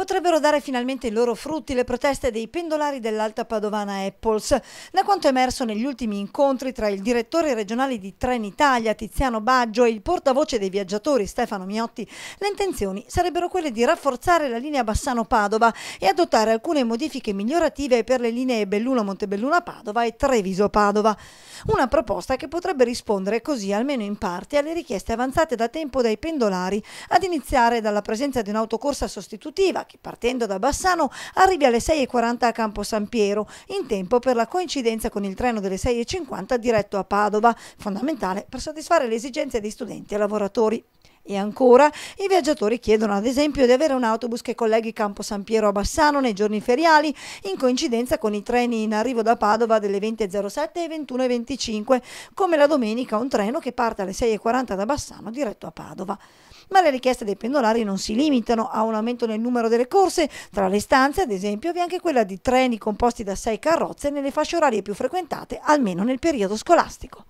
potrebbero dare finalmente i loro frutti le proteste dei pendolari dell'Alta Padovana Apples. Da quanto emerso negli ultimi incontri tra il direttore regionale di Trenitalia, Tiziano Baggio, e il portavoce dei viaggiatori, Stefano Miotti, le intenzioni sarebbero quelle di rafforzare la linea Bassano-Padova e adottare alcune modifiche migliorative per le linee Belluno-Montebelluna-Padova e Treviso-Padova. Una proposta che potrebbe rispondere così, almeno in parte, alle richieste avanzate da tempo dai pendolari, ad iniziare dalla presenza di un'autocorsa sostitutiva che partendo da Bassano arrivi alle 6.40 a Campo San Piero, in tempo per la coincidenza con il treno delle 6.50 diretto a Padova, fondamentale per soddisfare le esigenze di studenti e lavoratori. E ancora, i viaggiatori chiedono ad esempio di avere un autobus che colleghi Campo San Piero a Bassano nei giorni feriali, in coincidenza con i treni in arrivo da Padova delle 20.07 e 21.25, come la domenica un treno che parte alle 6.40 da Bassano diretto a Padova. Ma le richieste dei pendolari non si limitano a un aumento nel numero delle corse, tra le stanze ad esempio vi è anche quella di treni composti da 6 carrozze nelle fasce orarie più frequentate, almeno nel periodo scolastico.